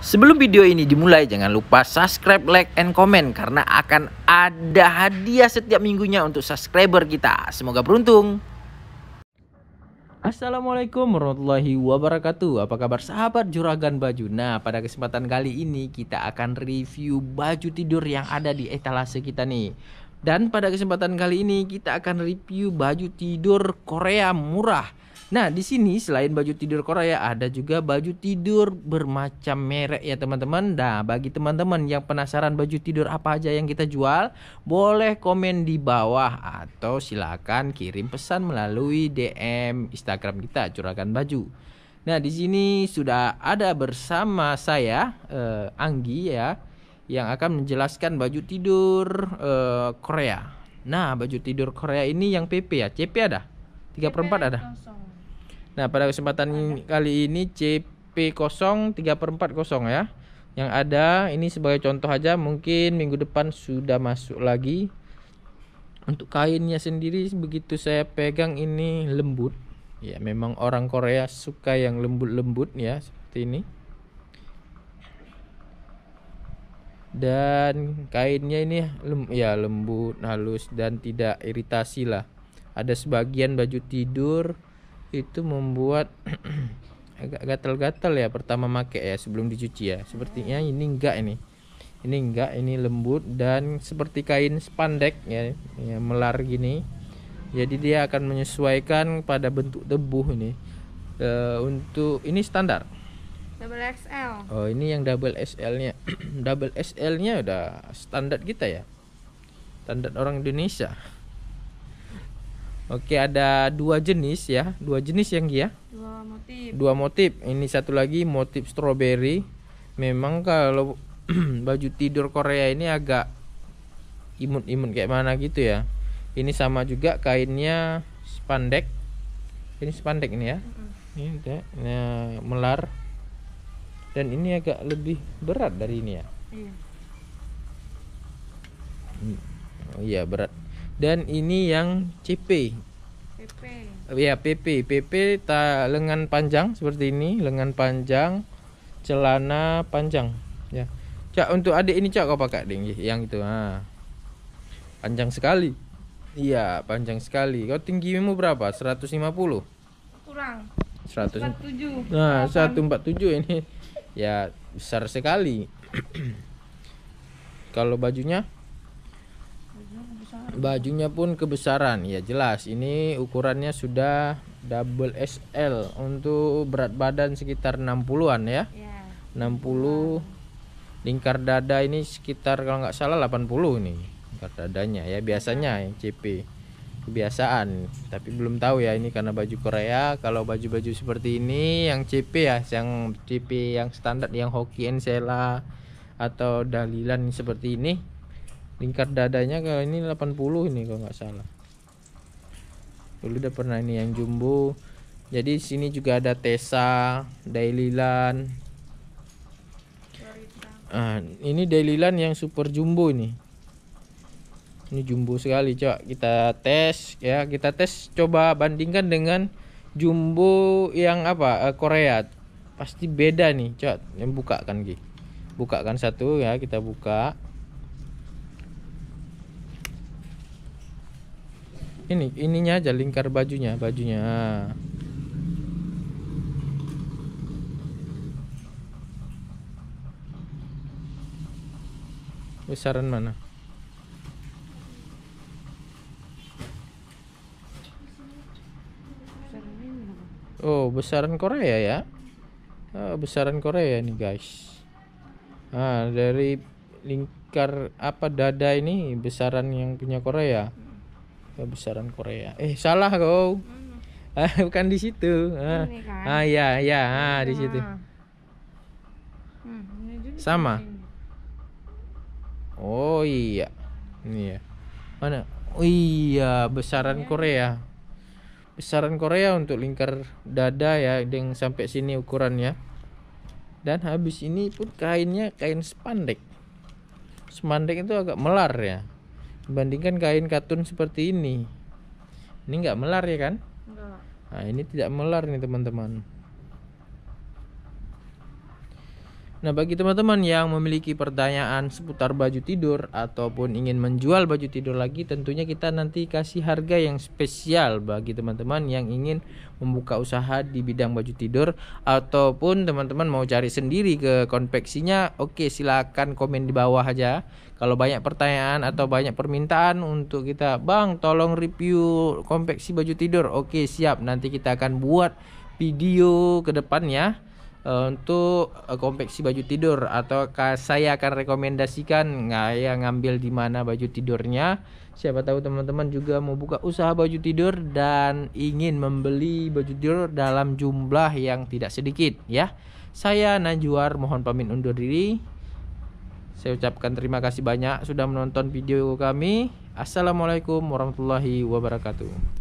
Sebelum video ini dimulai, jangan lupa subscribe, like, and comment karena akan ada hadiah setiap minggunya untuk subscriber kita. Semoga beruntung. Assalamualaikum warahmatullahi wabarakatuh. Apa kabar sahabat juragan baju? Nah, pada kesempatan kali ini kita akan review baju tidur yang ada di etalase kita nih. Dan pada kesempatan kali ini kita akan review baju tidur Korea murah Nah, di sini selain baju tidur Korea ada juga baju tidur bermacam merek ya, teman-teman. Nah, bagi teman-teman yang penasaran baju tidur apa aja yang kita jual, boleh komen di bawah atau silakan kirim pesan melalui DM Instagram kita Curahkan Baju. Nah, di sini sudah ada bersama saya eh, Anggi ya yang akan menjelaskan baju tidur eh, Korea. Nah, baju tidur Korea ini yang PP ya, CP ada? 3 per 4 ada nah pada kesempatan kali ini CP0 3 per 4 kosong ya yang ada ini sebagai contoh aja mungkin minggu depan sudah masuk lagi untuk kainnya sendiri begitu saya pegang ini lembut ya memang orang Korea suka yang lembut-lembut ya seperti ini dan kainnya ini lem ya lembut halus dan tidak iritasi lah ada sebagian baju tidur itu membuat agak gatal-gatal ya pertama make ya sebelum dicuci ya sepertinya ini enggak ini ini enggak ini lembut dan seperti kain spandek ya, ya melar gini jadi dia akan menyesuaikan pada bentuk tubuh ini e, untuk ini standar double XL oh ini yang double XL nya double XL nya udah standar kita ya standar orang Indonesia Oke, ada dua jenis ya. Dua jenis yang ya. Dua motif. Dua motif. Ini satu lagi motif strawberry. Memang kalau baju tidur Korea ini agak imut-imut kayak mana gitu ya. Ini sama juga kainnya spandek. Ini spandek ini ya. Ini deh. Nah, ya, melar. Dan ini agak lebih berat dari ini ya. Iya. Hmm. Oh iya, berat dan ini yang CP PP ya PP PP ta, lengan panjang seperti ini lengan panjang celana panjang ya cak untuk adik ini cak kau pakai ding yang itu ha. panjang sekali iya panjang sekali kau tinggimu berapa 150 kurang 147 nah 147 ini ya besar sekali kalau bajunya bajunya pun kebesaran ya jelas ini ukurannya sudah double SL untuk berat badan sekitar 60-an ya yeah. Ya. 60 lingkar dada ini sekitar kalau nggak salah 80 ini lingkar dadanya ya biasanya yang CP kebiasaan tapi belum tahu ya ini karena baju Korea kalau baju-baju seperti ini yang CP ya yang CP yang standar yang hoki encela atau dalilan seperti ini lingkar dadanya kalau ini 80 ini kalau nggak salah dulu udah pernah ini yang jumbo jadi sini juga ada Tesa dailylan ah, ini dailylan yang super jumbo ini ini jumbo sekali coba kita tes ya kita tes coba bandingkan dengan jumbo yang apa eh, Korea pasti beda nih coba yang buka bukakan gitu bukakan satu ya kita buka ini ininya aja lingkar bajunya bajunya besaran mana Oh besaran Korea ya oh, besaran Korea nih guys nah dari lingkar apa dada ini besaran yang punya Korea kebesaran Korea eh salah kau hmm. bukan di situ ah, kan? ah ya ya ah, di situ kan? hmm, sama oh iya ini ya mana oh iya besaran ya. Korea besaran Korea untuk lingkar dada ya yang sampai sini ukurannya dan habis ini pun kainnya kain spandek spandek itu agak melar ya Bandingkan kain katun seperti ini. Ini nggak melar ya kan? Enggak. Nah, ini tidak melar nih teman-teman. Nah, bagi teman-teman yang memiliki pertanyaan seputar baju tidur ataupun ingin menjual baju tidur lagi, tentunya kita nanti kasih harga yang spesial bagi teman-teman yang ingin membuka usaha di bidang baju tidur ataupun teman-teman mau cari sendiri ke konveksinya. Oke, silakan komen di bawah aja. Kalau banyak pertanyaan atau banyak permintaan untuk kita, Bang, tolong review konveksi baju tidur. Oke, siap. Nanti kita akan buat video ke depannya uh, untuk uh, konveksi baju tidur atau saya akan rekomendasikan nggak ya ngambil di mana baju tidurnya siapa tahu teman-teman juga mau buka usaha baju tidur dan ingin membeli baju tidur dalam jumlah yang tidak sedikit ya saya Najwar mohon pamit undur diri saya ucapkan terima kasih banyak sudah menonton video kami Assalamualaikum warahmatullahi wabarakatuh